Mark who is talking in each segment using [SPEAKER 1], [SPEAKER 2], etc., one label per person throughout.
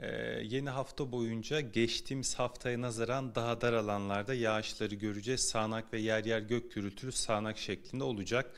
[SPEAKER 1] Ee, yeni hafta boyunca geçtiğimiz haftaya nazaran daha dar alanlarda yağışları göreceğiz. Sağanak ve yer yer gök gürültülü sağanak şeklinde olacak.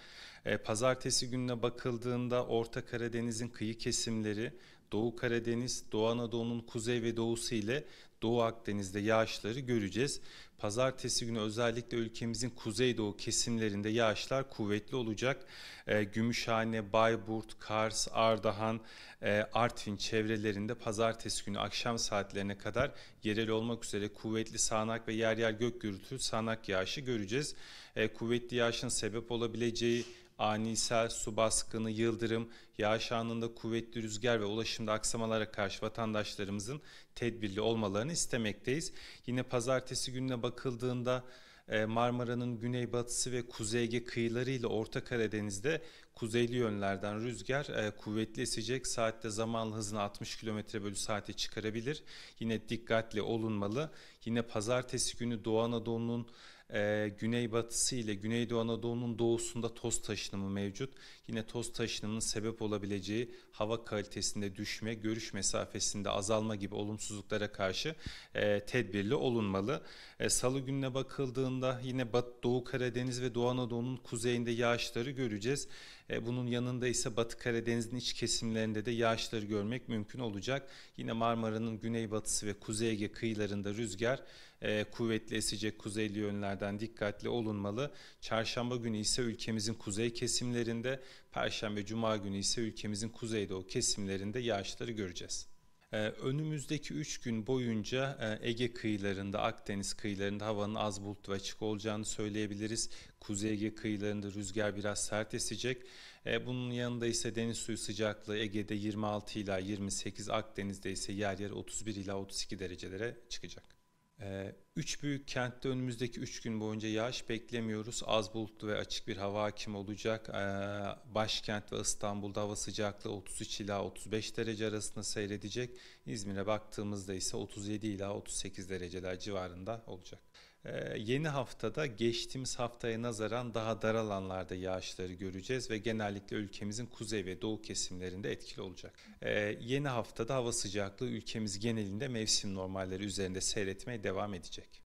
[SPEAKER 1] Ee, pazartesi gününe bakıldığında Orta Karadeniz'in kıyı kesimleri, Doğu Karadeniz, Doğu Anadolu'nun kuzey ve doğusu ile Doğu Akdeniz'de yağışları göreceğiz. Pazartesi günü özellikle ülkemizin kuzeydoğu kesimlerinde yağışlar kuvvetli olacak. E, Gümüşhane, Bayburt, Kars, Ardahan, e, Artvin çevrelerinde pazartesi günü akşam saatlerine kadar yerel olmak üzere kuvvetli sağanak ve yer yer gök gürültülü sağanak yağışı göreceğiz. E, kuvvetli yağışın sebep olabileceği ani sel, su baskını, yıldırım, yağış anında kuvvetli rüzgar ve ulaşım ulaşımda aksamalara karşı vatandaşlarımızın tedbirli olmalarını istemekteyiz. Yine pazartesi gününe bakıldığında e, Marmara'nın güneybatısı ve Kuzey Ege kıyıları ile Orta Karadeniz'de kuzeyli yönlerden rüzgar e, kuvvetli esecek. Saatte zaman hızını 60 km bölü saate çıkarabilir. Yine dikkatli olunmalı. Yine pazartesi günü Doğu Anadolu'nun e, güneybatısı ile Güneydoğu Anadolu'nun doğusunda toz taşınımı mevcut. Yine toz taşınımının sebep olabileceği hava kalitesinde düşme, görüş mesafesinde azalma gibi olumsuzluklara karşı e, tedbirli olunmalı. E, Salı gününe bakıldığında yine Bat Doğu Karadeniz ve Doğu Anadolu'nun kuzeyinde yağışları göreceğiz. E, bunun yanında ise Batı Karadeniz'in iç kesimlerinde de yağışları görmek mümkün olacak. Yine Marmara'nın güneybatısı ve Kuzey Ege kıyılarında rüzgar e, kuvvetli esecek kuzeyli yönlerden dikkatli olunmalı. Çarşamba günü ise ülkemizin kuzey kesimlerinde, perşembe cuma günü ise ülkemizin kuzeydoğu kesimlerinde yağışları göreceğiz. E, önümüzdeki 3 gün boyunca e, Ege kıyılarında, Akdeniz kıyılarında havanın az bulutlu ve açık olacağını söyleyebiliriz. Kuzey Ege kıyılarında rüzgar biraz sert esecek. E, bunun yanında ise deniz suyu sıcaklığı Ege'de 26 ila 28, Akdeniz'de ise yer yer 31 ila 32 derecelere çıkacak. Ee, üç büyük kentte önümüzdeki üç gün boyunca yağış beklemiyoruz. Az bulutlu ve açık bir hava hakim olacak. Ee, başkent ve İstanbul'da hava sıcaklığı 33 ila 35 derece arasında seyredecek. İzmir'e baktığımızda ise 37 ila 38 dereceler civarında olacak. Ee, yeni haftada geçtiğimiz haftaya nazaran daha dar alanlarda yağışları göreceğiz ve genellikle ülkemizin kuzey ve doğu kesimlerinde etkili olacak. Ee, yeni haftada hava sıcaklığı ülkemiz genelinde mevsim normalleri üzerinde seyretmeye devam edecek.